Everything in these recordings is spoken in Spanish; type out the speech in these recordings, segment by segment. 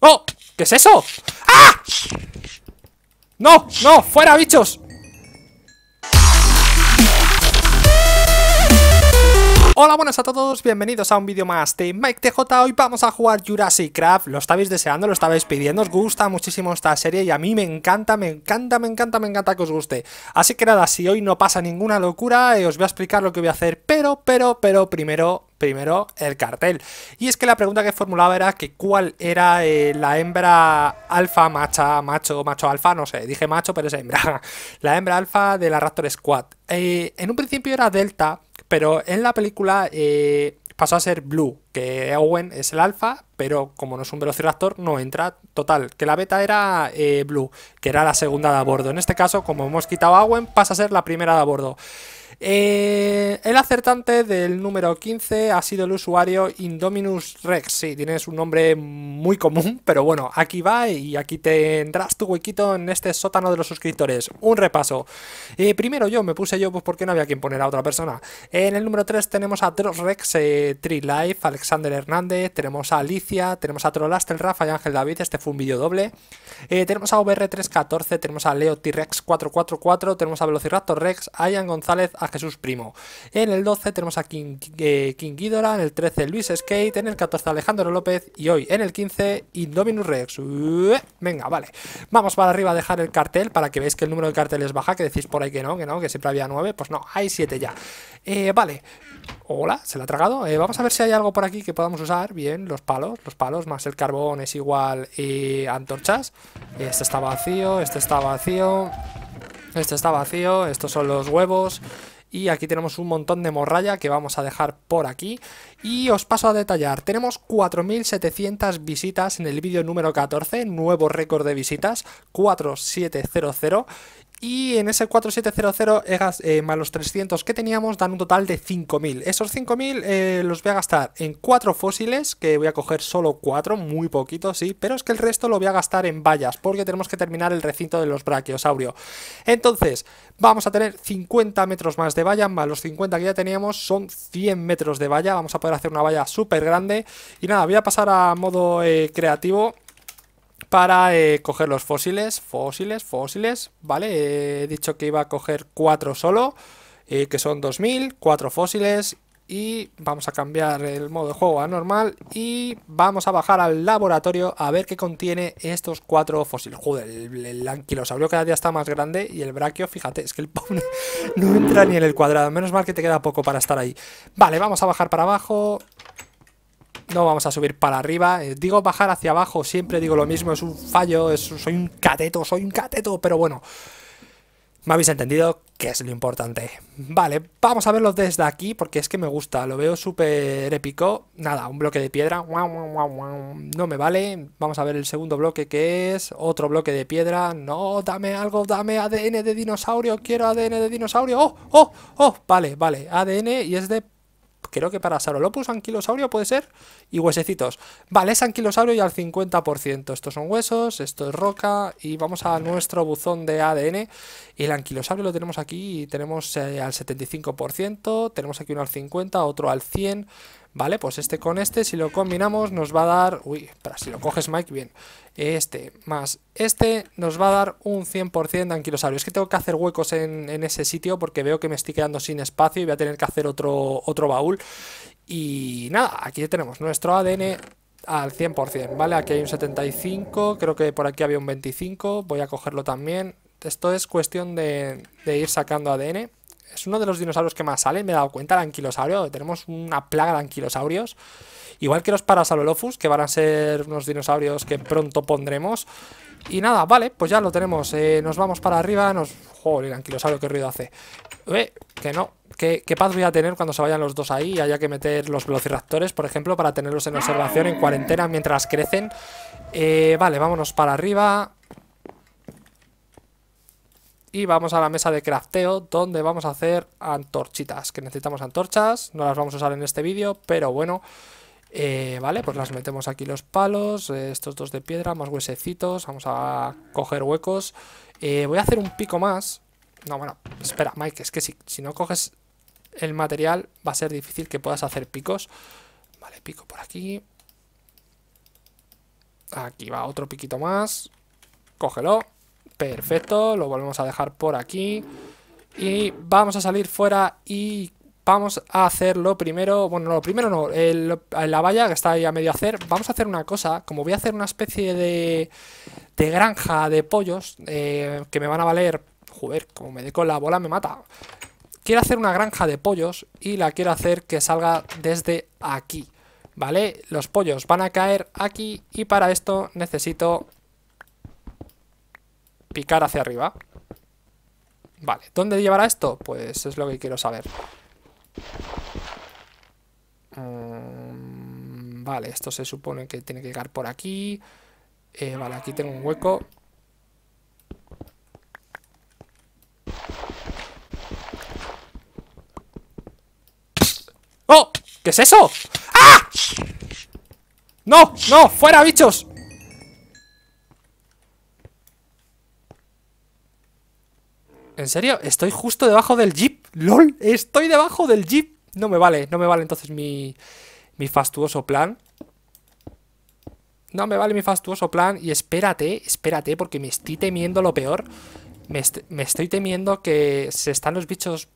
¡Oh! ¿Qué es eso? ¡Ah! ¡No! ¡No! ¡Fuera, bichos! Hola, buenas a todos, bienvenidos a un vídeo más de Mike TJ, hoy vamos a jugar Jurassic Craft, lo estabais deseando, lo estabais pidiendo, os gusta muchísimo esta serie y a mí me encanta, me encanta, me encanta, me encanta que os guste. Así que nada, si hoy no pasa ninguna locura, eh, os voy a explicar lo que voy a hacer, pero, pero, pero primero primero el cartel. Y es que la pregunta que formulaba era que cuál era eh, la hembra alfa, macha, macho, macho alfa, no sé, dije macho, pero es hembra. La hembra alfa de la Raptor Squad. Eh, en un principio era Delta, pero en la película eh, pasó a ser Blue, que Owen es el alfa, pero como no es un velociraptor, no entra. Total, que la beta era Blue, que era la segunda de a bordo. En este caso, como hemos quitado a Owen, pasa a ser la primera de a bordo. Eh, el acertante del número 15 ha sido el usuario Indominus Rex. Sí, tienes un nombre muy común, pero bueno, aquí va y aquí tendrás tu huequito en este sótano de los suscriptores. Un repaso. Eh, primero yo, me puse yo pues porque no había quien poner a otra persona. En el número 3 tenemos a Drosrex, Rex, eh, Life, Alexander Hernández, tenemos a Alicia, tenemos a Trolastel, Rafa y Ángel David, este fue un vídeo doble. tenemos a VR314, tenemos a Leo T-Rex 444, tenemos a Velociraptor Rex, Ian González, Jesús Primo. En el 12 tenemos a King, eh, en el 13 Luis Skate, en el 14 Alejandro López y hoy en el 15 Indominus Rex. venga, vale. Vamos para arriba a dejar el cartel para que veáis que el número de carteles baja, que decís por ahí que no, que no, que siempre había 9, pues no, hay 7 ya. Eh, vale. Hola, se la ha tragado. Eh, vamos a ver si hay algo por aquí que podamos usar. Bien, los palos, los palos, más el carbón es igual y antorchas. Este está vacío, este está vacío, este está vacío, estos son los huevos y aquí tenemos un montón de morralla que vamos a dejar por aquí y os paso a detallar, tenemos 4.700 visitas en el vídeo número 14, nuevo récord de visitas, 4700 y en ese 4700 eh, más los 300 que teníamos dan un total de 5000. Esos 5000 eh, los voy a gastar en 4 fósiles, que voy a coger solo 4, muy poquito, sí. Pero es que el resto lo voy a gastar en vallas, porque tenemos que terminar el recinto de los brachiosaurios. Entonces, vamos a tener 50 metros más de valla, más los 50 que ya teníamos, son 100 metros de valla. Vamos a poder hacer una valla súper grande. Y nada, voy a pasar a modo eh, creativo para eh, coger los fósiles, fósiles, fósiles, ¿vale? He dicho que iba a coger cuatro solo, eh, que son 2000, cuatro fósiles y vamos a cambiar el modo de juego a normal y vamos a bajar al laboratorio a ver qué contiene estos cuatro fósiles. Joder, el, anquilosaurio cada día está más grande y el braquio, fíjate, es que el pone no entra ni en el cuadrado, menos mal que te queda poco para estar ahí. Vale, vamos a bajar para abajo no vamos a subir para arriba. Eh, digo bajar hacia abajo, siempre digo lo mismo, es un fallo, soy un cateto, soy un cateto, pero bueno. Me habéis entendido que es lo importante. Vale, vamos a verlo desde aquí porque es que me gusta, lo veo súper épico. Nada, un bloque de piedra, no me vale. Vamos a ver el segundo bloque que es, otro bloque de piedra. No, dame algo, dame ADN de dinosaurio, quiero ADN de dinosaurio. Oh, oh, oh, vale, vale, ADN y es de creo que para Saurolopus, anquilosaurio puede ser, y huesecitos. Vale, es anquilosaurio y al 50%. Estos son huesos, esto es roca, y vamos a nuestro buzón de ADN. Y el anquilosaurio lo tenemos aquí, y tenemos eh, al 75%, tenemos aquí uno al 50%, otro al 100%. Vale, pues este con este, si lo combinamos, nos va a dar... Uy, para si lo coges, Mike, bien este más este nos va a dar un 100% de anquilosaurio. Es que tengo que hacer huecos en, ese sitio porque veo que me estoy quedando sin espacio y voy a tener que hacer otro, otro baúl. Y nada, aquí tenemos nuestro ADN al 100%, ¿vale? Aquí hay un 75, creo que por aquí había un 25, voy a cogerlo también. Esto es cuestión de, de ir sacando ADN es uno de los dinosaurios que más sale, me he dado cuenta, el anquilosaurio. Tenemos una plaga de anquilosaurios. Igual que los parasalolophus, que van a ser unos dinosaurios que pronto pondremos. Y nada, vale, pues ya lo tenemos. Eh, nos vamos para arriba, nos... Joder, el anquilosaurio, qué ruido hace. Eh, que no, ¿Qué, ¿Qué, paz voy a tener cuando se vayan los dos ahí y haya que meter los velociraptores, por ejemplo, para tenerlos en observación, en cuarentena, mientras crecen? Eh, vale, vámonos para arriba y vamos a la mesa de crafteo donde vamos a hacer antorchitas, que necesitamos antorchas, no las vamos a usar en este vídeo, pero bueno, eh, vale, pues las metemos aquí los palos, eh, estos dos de piedra, más huesecitos, vamos a coger huecos, eh, voy a hacer un pico más, no, bueno, espera, Mike, es que si, si no coges el material va a ser difícil que puedas hacer picos, vale, pico por aquí, aquí va otro piquito más, cógelo, Perfecto, lo volvemos a dejar por aquí. Y vamos a salir fuera y vamos a hacer lo primero, bueno, lo primero no, la valla que está ahí a medio hacer, vamos a hacer una cosa, como voy a hacer una especie de, de granja de pollos eh, que me van a valer, joder, como me dé con la bola me mata. Quiero hacer una granja de pollos y la quiero hacer que salga desde aquí, ¿vale? Los pollos van a caer aquí y para esto necesito picar hacia arriba. Vale, ¿dónde llevará esto? Pues es lo que quiero saber. Mm, vale, esto se supone que tiene que llegar por aquí. Eh, vale, aquí tengo un hueco. ¡Oh! ¿Qué es eso? ¡Ah! ¡No! ¡No! ¡Fuera, bichos! ¿En serio? Estoy justo debajo del jeep. ¡Lol! Estoy debajo del jeep. No me vale, no me vale entonces mi, mi fastuoso plan. No me vale mi fastuoso plan. Y espérate, espérate, porque me estoy temiendo lo peor. Me, estoy temiendo que se están los bichos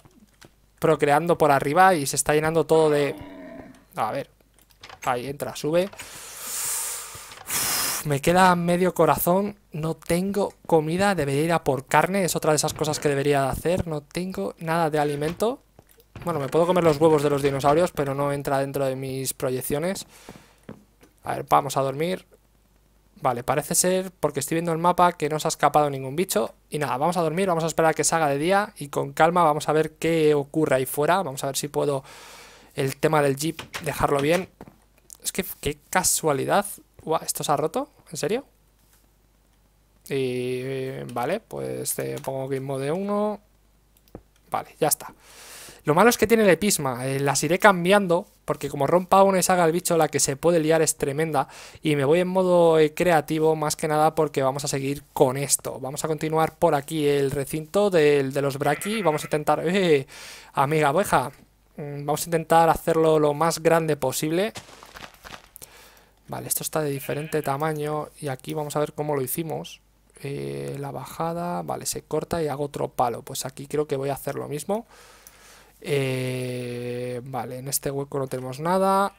procreando por arriba y se está llenando todo de... A ver. Ahí entra, sube me queda medio corazón. No tengo comida. Debería ir a por carne. Es otra de esas cosas que debería hacer. No tengo nada de alimento. Bueno, me puedo comer los huevos de los dinosaurios, pero no entra dentro de mis proyecciones. A ver, vamos a dormir. Vale, parece ser, porque estoy viendo el mapa, que no se ha escapado ningún bicho. Y nada, vamos a dormir, vamos a esperar a que salga de día y con calma vamos a ver qué ocurre ahí fuera. Vamos a ver si puedo el tema del jeep dejarlo bien. Es que qué casualidad ¿esto se ha roto? ¿En serio? Y vale, pues te pongo en modo 1. Vale, ya está. Lo malo es que tiene el episma. Eh, las iré cambiando, porque como rompa una y salga el bicho, la que se puede liar es tremenda. Y me voy en modo eh, creativo, más que nada, porque vamos a seguir con esto. Vamos a continuar por aquí el recinto de los Braki. Vamos a intentar... Eh, amiga abeja, mm, vamos a intentar hacerlo lo más grande posible. Vale, esto está de diferente tamaño y aquí vamos a ver cómo lo hicimos. Eh, la bajada, vale, se corta y hago otro palo. Pues aquí creo que voy a hacer lo mismo. Eh, vale, en este hueco no tenemos nada.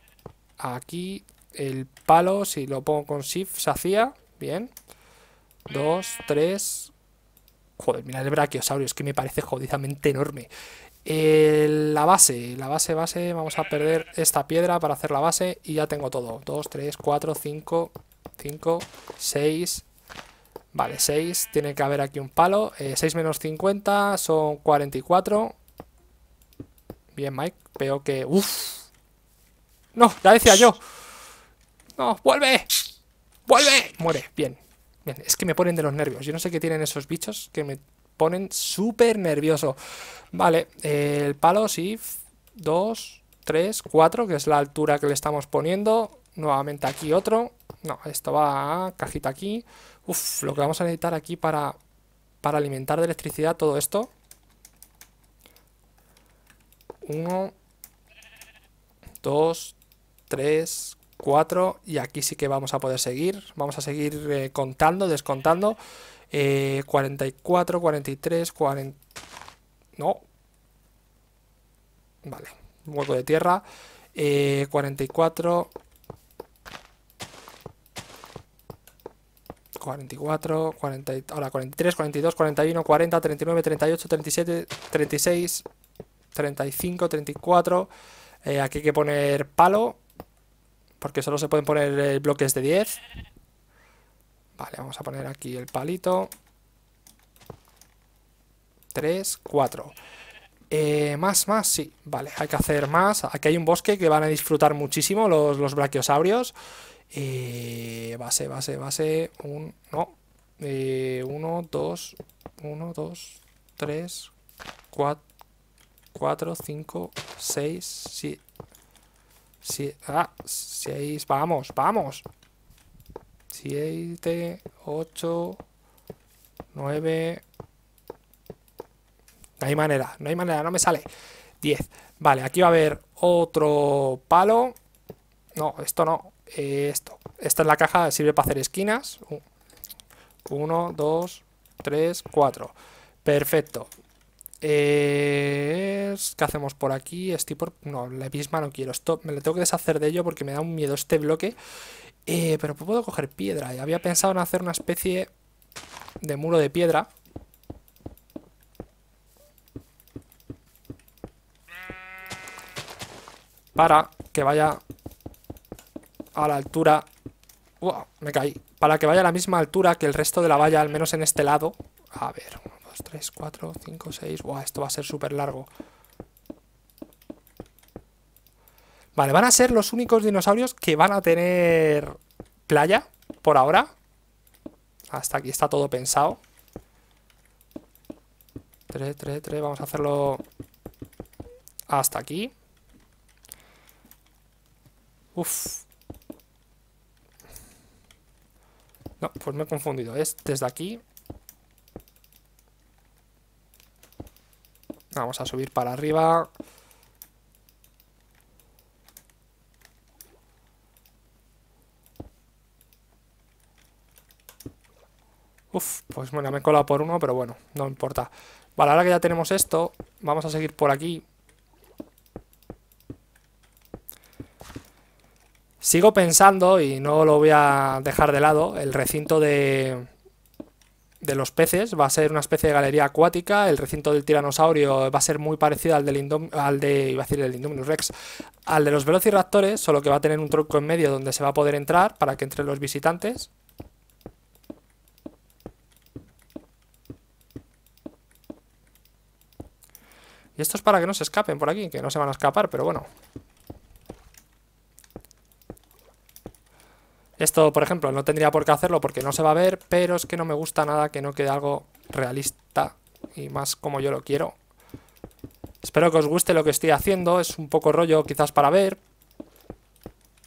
Aquí el palo, si lo pongo con shift, se hacía. Bien. Dos, tres... Joder, mira el brachiosaurio, es que me parece jodidamente enorme. Eh, la base, la base, base, vamos a perder esta piedra para hacer la base y ya tengo todo. 2, 3, 4, 5, 5, 6, vale, 6, tiene que haber aquí un palo. 6 eh, menos 50 son 44. Bien, Mike, veo que... ¡Uf! No, ya decía yo. No, vuelve. Vuelve. Muere, bien. Bien, es que me ponen de los nervios. Yo no sé qué tienen esos bichos que me ponen súper nervioso. Vale, el palo si, 2, 3, 4, que es la altura que le estamos poniendo. Nuevamente aquí otro. No, esto va a cajita aquí. Uf, lo que vamos a necesitar aquí para, para alimentar de electricidad todo esto. Uno, dos, tres, cuatro. Y aquí sí que vamos a poder seguir. Vamos a seguir eh, contando, descontando eh, 44, 43, 40... No. Vale, hueco de tierra. 44... 44, 40, ahora 43, 42, 41, 40, 39, 38, 37, 36, 35, 34. aquí hay que poner palo, porque solo se pueden poner eh, bloques de 10. Vale, vamos a poner aquí el palito. 3, 4. Eh, más, más, sí. Vale, hay que hacer más. Aquí hay un bosque que van a disfrutar muchísimo los, los brachiosaurios. Eh, base, base, base. Un, no. 1, 2, 1, 2, 3, 4, 4, 5, 6, 7. Sí, ah, 6, vamos, vamos 7, 8, 9. No hay manera, no hay manera, no me sale. 10. Vale, aquí va a haber otro palo. No, esto no. esto. Esta es la caja, sirve para hacer esquinas. 1, 2, 3, 4. Perfecto. ¿Qué hacemos por aquí? Estoy por... No, la misma no quiero. Esto me lo tengo que deshacer de ello porque me da un miedo este bloque. Eh, pero puedo coger piedra. había pensado en hacer una especie de muro de piedra. Para que vaya a la altura... uah, me caí. Para que vaya a la misma altura que el resto de la valla, al menos en este lado. A ver, 1, 2, 3, 4, 5, 6... Buah, esto va a ser súper largo. Vale, van a ser los únicos dinosaurios que van a tener playa por ahora. Hasta aquí está todo pensado. 3, 3, 3, vamos a hacerlo hasta aquí. Uf. No, pues me he confundido. Es desde aquí. Vamos a subir para arriba. Uf, pues bueno, me he colado por uno, pero bueno, no importa. Vale, ahora que ya tenemos esto, vamos a seguir por aquí. Sigo pensando, y no lo voy a dejar de lado, el recinto de, de los peces va a ser una especie de galería acuática, el recinto del tiranosaurio va a ser muy parecido al del al de, a el Indominus Rex, al de los velociraptores, solo que va a tener un tronco en medio donde se va a poder entrar para que entren los visitantes. Y esto es para que no se escapen por aquí, que no se van a escapar, pero bueno. Esto, por ejemplo, no tendría por qué hacerlo porque no se va a ver, pero es que no me gusta nada que no quede algo realista y más como yo lo quiero. Espero que os guste lo que estoy haciendo, es un poco rollo quizás para ver,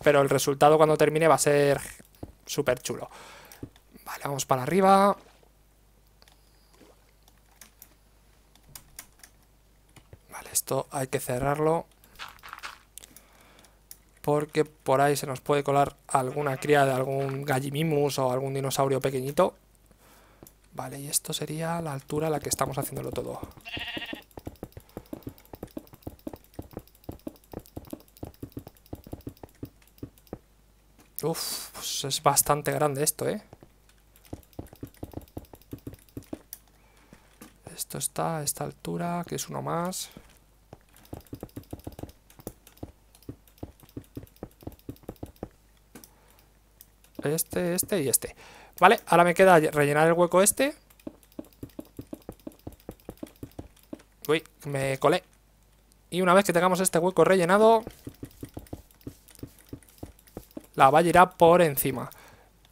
pero el resultado cuando termine va a ser súper chulo. Vale, vamos para arriba. Esto hay que cerrarlo. Porque por ahí se nos puede colar alguna cría de algún gallimimus o algún dinosaurio pequeñito. Vale, y esto sería la altura a la que estamos haciéndolo todo. Uff, pues es bastante grande esto, ¿eh? Esto está a esta altura, que es uno más. este, este y este. Vale, ahora me queda rellenar el hueco este. Uy, me colé. Y una vez que tengamos este hueco rellenado, la valla irá por encima.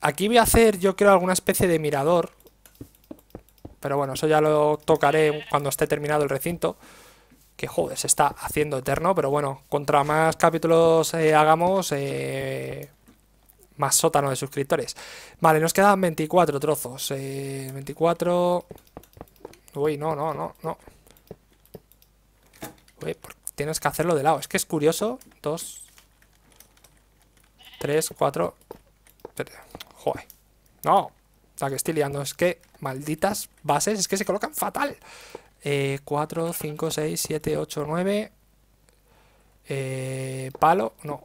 Aquí voy a hacer, yo creo, alguna especie de mirador. Pero bueno, eso ya lo tocaré cuando esté terminado el recinto. Que joder, se está haciendo eterno, pero bueno, contra más capítulos eh, hagamos, eh, más sótano de suscriptores. Vale, nos quedan 24 trozos. 24... Eh, Uy, no, no, no, no. Uy, tienes que hacerlo de lado. Es que es curioso. Dos... Tres, cuatro... Joder. No. La que estoy liando es que... Malditas bases. Es que se colocan fatal. Eh, 4, 5, 6, 7, 8, 9... Eh, palo, no,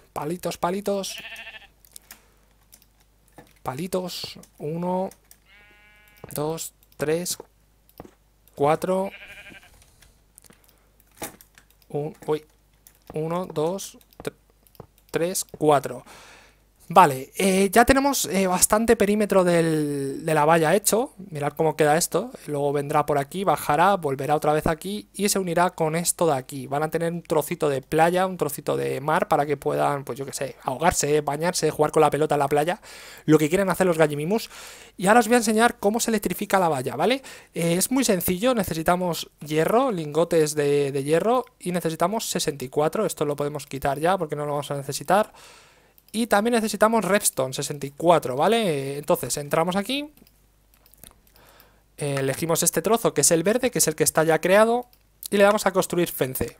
Palitos, palitos. Palitos. Uno, dos, tres, cuatro. uy. Uno, dos, tres, cuatro. Vale, eh, ya tenemos eh, bastante perímetro de la valla hecho. Mirad cómo queda esto. Luego vendrá por aquí, bajará, volverá otra vez aquí y se unirá con esto de aquí. Van a tener un trocito de playa, un trocito de mar para que puedan, pues yo qué sé, ahogarse, bañarse, jugar con la pelota en la playa. Lo que quieren hacer los gallimimus. Y ahora os voy a enseñar cómo se electrifica la valla, ¿vale? Eh, es muy sencillo, necesitamos hierro, lingotes de, de hierro y necesitamos 64. Esto lo podemos quitar ya porque no lo vamos a necesitar. Y también necesitamos Redstone 64, ¿vale? Entonces entramos aquí, elegimos este trozo que es el verde, que es el que está ya creado, y le damos a construir fence.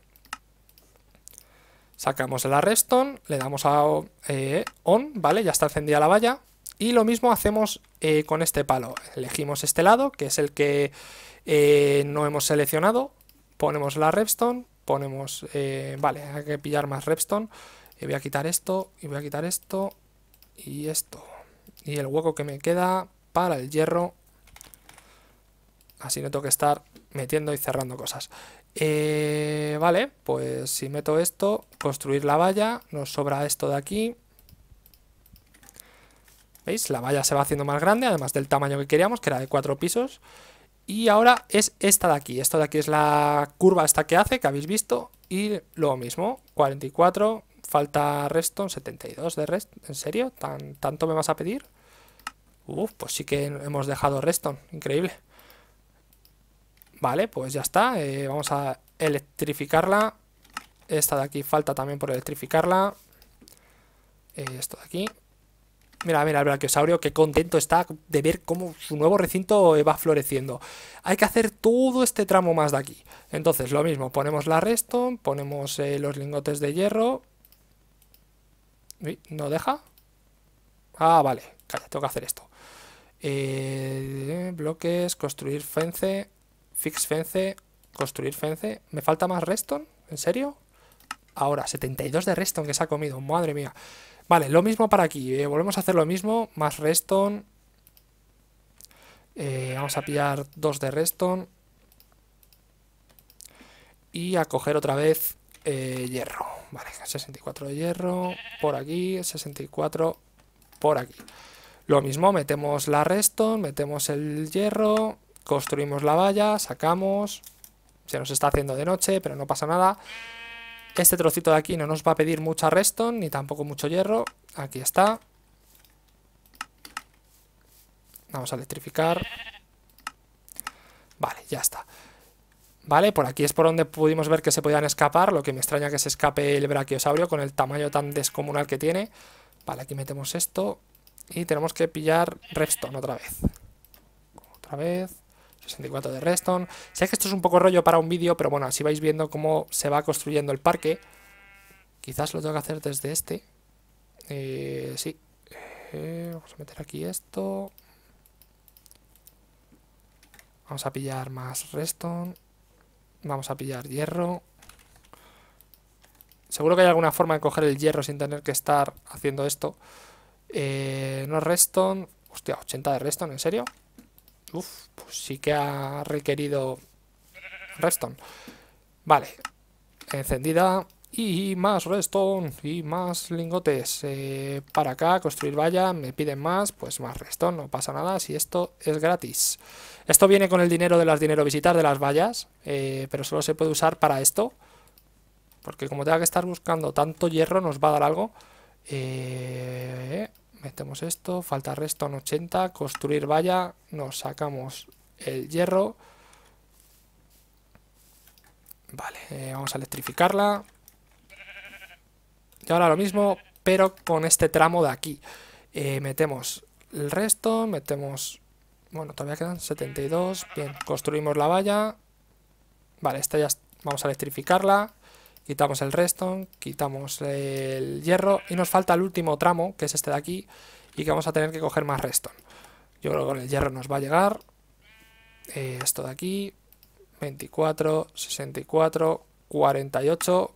Sacamos la redstone, le damos a eh, on, ¿vale? Ya está encendida la valla. Y lo mismo hacemos eh, con este palo. Elegimos este lado, que es el que eh, no hemos seleccionado. Ponemos la redstone, ponemos... vale, hay que pillar más redstone. Y voy a quitar esto, y voy a quitar esto, y esto. Y el hueco que me queda para el hierro. Así no tengo que estar metiendo y cerrando cosas. Eh, vale, pues si meto esto, construir la valla, nos sobra esto de aquí. ¿Veis? La valla se va haciendo más grande, además del tamaño que queríamos, que era de cuatro pisos. Y ahora es esta de aquí. esta de aquí es la curva esta que hace, que habéis visto. Y lo mismo, 44, Falta Reston, 72 de Rest. ¿En serio? ¿Tan, ¿Tanto me vas a pedir? Uf, pues sí que hemos dejado Reston. Increíble. Vale, pues ya está. Eh, vamos a electrificarla. Esta de aquí falta también por electrificarla. Eh, esto de aquí. Mira, mira, el brachiosaurio, qué contento está de ver cómo su nuevo recinto eh, va floreciendo. Hay que hacer todo este tramo más de aquí. Entonces, lo mismo, ponemos la reston, ponemos los lingotes de hierro, ¿No deja? Ah, vale. tengo que hacer esto. Eh, bloques, construir fence, fix fence, construir fence. ¿Me falta más redstone? ¿En serio? Ahora, 72 de redstone que se ha comido. Madre mía. Vale, lo mismo para aquí. Eh, volvemos a hacer lo mismo. Más redstone. Eh, vamos a pillar dos de redstone. Y a coger otra vez eh, hierro. Vale, 64 de hierro por aquí, 64 por aquí. Lo mismo, metemos la reston metemos el hierro, construimos la valla, sacamos. Se nos está haciendo de noche, pero no pasa nada. Este trocito de aquí no nos va a pedir mucha reston, ni tampoco mucho hierro. Aquí está. Vamos a electrificar. Vale, ya está. ¿vale? Por aquí es por donde pudimos ver que se podían escapar, lo que me extraña que se escape el brachiosaurio con el tamaño tan descomunal que tiene. Vale, aquí metemos esto y tenemos que pillar redstone otra vez. Otra vez. 64 de redstone. Sé que esto es un poco rollo para un vídeo, pero bueno, así vais viendo cómo se va construyendo el parque. Quizás lo tengo que hacer desde este. Eh, sí. Eh, vamos a meter aquí esto. Vamos a pillar más redstone. Vamos a pillar hierro. Seguro que hay alguna forma de coger el hierro sin tener que estar haciendo esto. Eh, no Reston, Hostia, 80 de Reston, ¿en serio? Uf, pues sí que ha requerido Reston. Vale. Encendida. Y más redstone y más lingotes. Eh, para acá, construir valla, me piden más, pues más redstone, no pasa nada si esto es gratis. Esto viene con el dinero de las dinero visitar de las vallas, eh, pero solo se puede usar para esto. Porque como tenga que estar buscando tanto hierro, nos va a dar algo. Eh, metemos esto, falta redstone 80, construir valla, nos sacamos el hierro. Vale, vamos a electrificarla ahora lo mismo, pero con este tramo de aquí. Eh, metemos el resto, metemos... Bueno, todavía quedan 72. Bien, construimos la valla. Vale, esta ya vamos a electrificarla. Quitamos el resto quitamos el hierro y nos falta el último tramo, que es este de aquí, y que vamos a tener que coger más resto Yo creo que con el hierro nos va a llegar. Eh, esto de aquí, 24, 64, 48,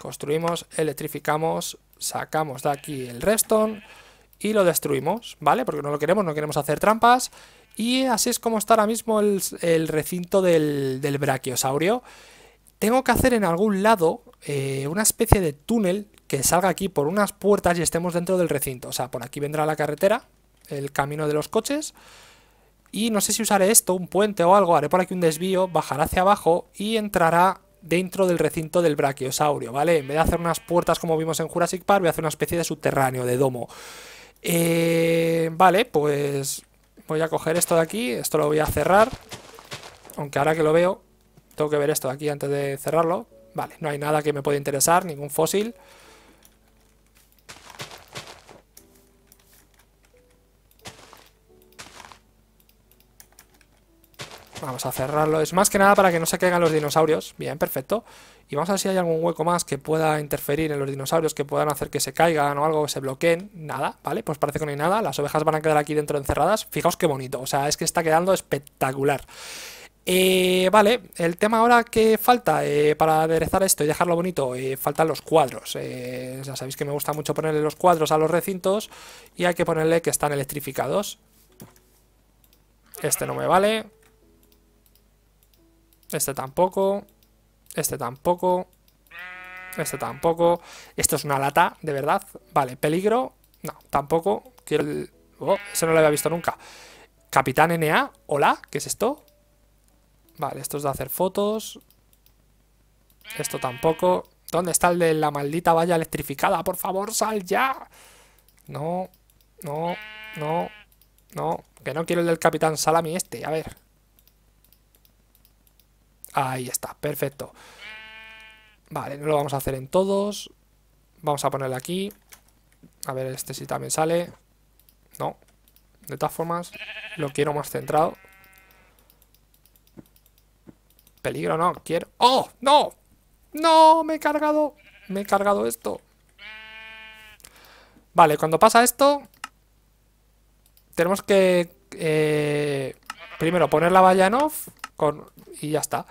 Construimos, electrificamos, sacamos de aquí el redstone y lo destruimos, ¿vale? Porque no lo queremos, no queremos hacer trampas. Y así es como está ahora mismo el, recinto del, del, brachiosaurio. Tengo que hacer en algún lado eh, una especie de túnel que salga aquí por unas puertas y estemos dentro del recinto. O sea, por aquí vendrá la carretera, el camino de los coches. Y no sé si usaré esto, un puente o algo, haré por aquí un desvío, bajará hacia abajo y entrará dentro del recinto del brachiosaurio, ¿vale? En vez de hacer unas puertas como vimos en Jurassic Park, voy a hacer una especie de subterráneo, de domo. Eh, vale, pues voy a coger esto de aquí, esto lo voy a cerrar, aunque ahora que lo veo, tengo que ver esto de aquí antes de cerrarlo. Vale, no hay nada que me pueda interesar, ningún fósil. Vamos a cerrarlo. Es más que nada para que no se caigan los dinosaurios. Bien, perfecto. Y vamos a ver si hay algún hueco más que pueda interferir en los dinosaurios, que puedan hacer que se caigan o algo, que se bloqueen. Nada, ¿vale? Pues parece que no hay nada. Las ovejas van a quedar aquí dentro encerradas. Fijaos qué bonito. O sea, es que está quedando espectacular. Eh, vale, el tema ahora que falta eh, para aderezar esto y dejarlo bonito, eh, faltan los cuadros. ya sabéis que me gusta mucho ponerle los cuadros a los recintos y hay que ponerle que están electrificados. Este no me vale. Este tampoco. Este tampoco. Este tampoco. Esto es una lata, de verdad. Vale, peligro. No, tampoco. Quiero el... Oh, ese no lo había visto nunca. Capitán NA. Hola, ¿qué es esto? Vale, esto es de hacer fotos. Esto tampoco. ¿Dónde está el de la maldita valla electrificada? Por favor, sal ya. No, no, no, no. Que no quiero el del Capitán Salami este. A ver, Ahí está, perfecto. Vale, no lo vamos a hacer en todos. Vamos a ponerle aquí. A ver, este sí también sale. No. De todas formas, lo quiero más centrado. Peligro, no. Quiero... ¡Oh! ¡No! ¡No! Me he cargado. Me he cargado esto. Vale, cuando pasa esto... Tenemos que... Eh, primero poner la valla en off y ya está.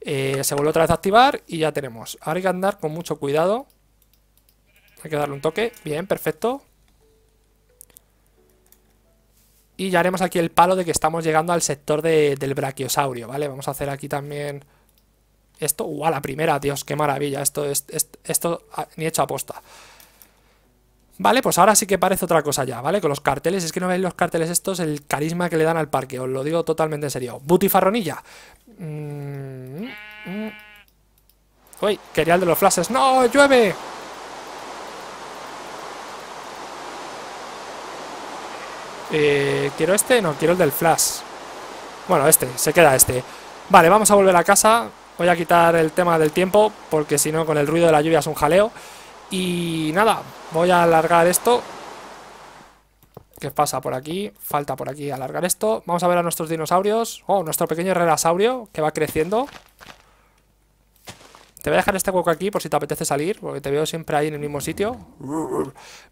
Eh, se vuelve otra vez a activar y ya tenemos. Ahora hay que andar con mucho cuidado. Hay que darle un toque. Bien, perfecto. Y ya haremos aquí el palo de que estamos llegando al sector del brachiosaurio, ¿vale? Vamos a hacer aquí también esto. ¡Uh, la primera, Dios! ¡Qué maravilla! Esto, es esto, ah, ni hecho aposta. Vale, pues ahora sí que parece otra cosa ya, ¿vale? Con los carteles, es que no veis los carteles estos, el carisma que le dan al parque, os lo digo totalmente en serio. Butifarronilla. Mm, mm, mm. Uy, quería el de los flashes. ¡No, llueve! Eh, ¿Quiero este? No, quiero el del flash. Bueno, este, se queda este. Vale, vamos a volver a casa. Voy a quitar el tema del tiempo, porque si no, con el ruido de la lluvia es un jaleo. Y nada, voy a alargar esto. ¿Qué pasa por aquí? Falta por aquí alargar esto. Vamos a ver a nuestros dinosaurios. Oh, nuestro pequeño herrerasaurio que va creciendo. Te voy a dejar este hueco aquí por si te apetece salir, porque te veo siempre ahí en el mismo sitio.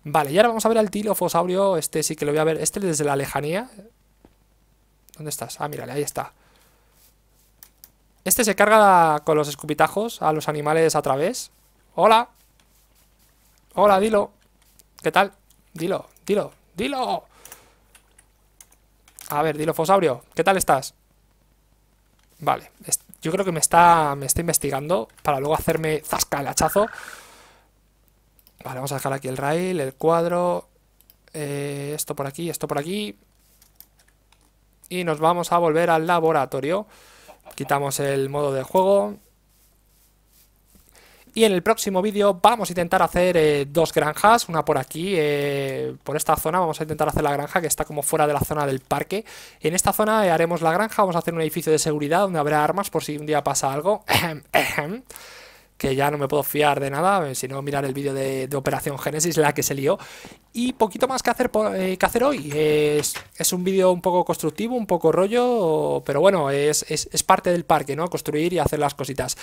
Vale, y ahora vamos a ver al tilofosaurio. Este sí que lo voy a ver. Este desde la lejanía. ¿Dónde estás? Ah, mírale, ahí está. Este se carga con los escupitajos a los animales a través. ¡Hola! Hola, dilo. ¿Qué tal? Dilo, dilo, dilo. A ver, dilo, Fosaurio. ¿Qué tal estás? Vale. Yo creo que me está, me está investigando para luego hacerme zasca el hachazo. Vale, vamos a dejar aquí el rail, el cuadro. Eh, esto por aquí, esto por aquí. Y nos vamos a volver al laboratorio. Quitamos el modo de juego. Y en el próximo vídeo vamos a intentar hacer eh, dos granjas, una por aquí, eh, por esta zona, vamos a intentar hacer la granja que está como fuera de la zona del parque. En esta zona eh, haremos la granja, vamos a hacer un edificio de seguridad donde habrá armas por si un día pasa algo. que ya no me puedo fiar de nada, sino mirar el vídeo de, Operación Génesis, la que se lió. Y poquito más que hacer, que hacer hoy. Es, un vídeo un poco constructivo, un poco rollo, pero bueno, es, es parte del parque, ¿no? Construir y hacer las cositas.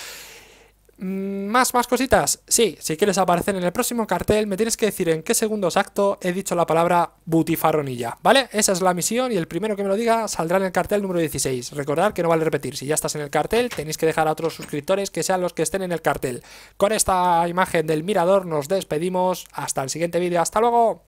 Mm, ¿Más, más cositas? Sí, si quieres aparecer en el próximo cartel, me tienes que decir en qué segundo exacto he dicho la palabra butifarronilla, ¿vale? Esa es la misión y el primero que me lo diga saldrá en el cartel número 16. Recordad que no vale repetir, si ya estás en el cartel, tenéis que dejar a otros suscriptores que sean los que estén en el cartel. Con esta imagen del mirador nos despedimos, hasta el siguiente vídeo, hasta luego.